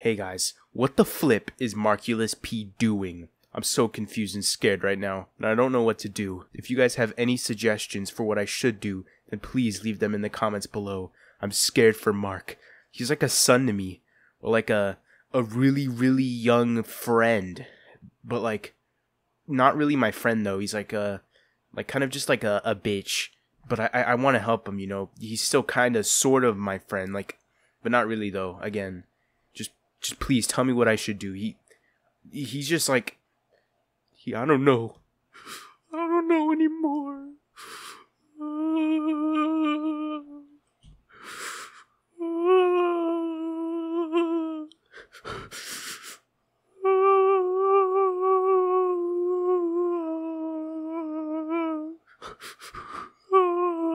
Hey guys, what the flip is Marculus P doing? I'm so confused and scared right now, and I don't know what to do. If you guys have any suggestions for what I should do, then please leave them in the comments below. I'm scared for Mark. He's like a son to me, or like a a really really young friend, but like not really my friend though. He's like a like kind of just like a, a bitch. But I I, I want to help him, you know. He's still kind of sort of my friend, like, but not really though. Again just please tell me what I should do. He he's just like he I don't know. I don't know anymore.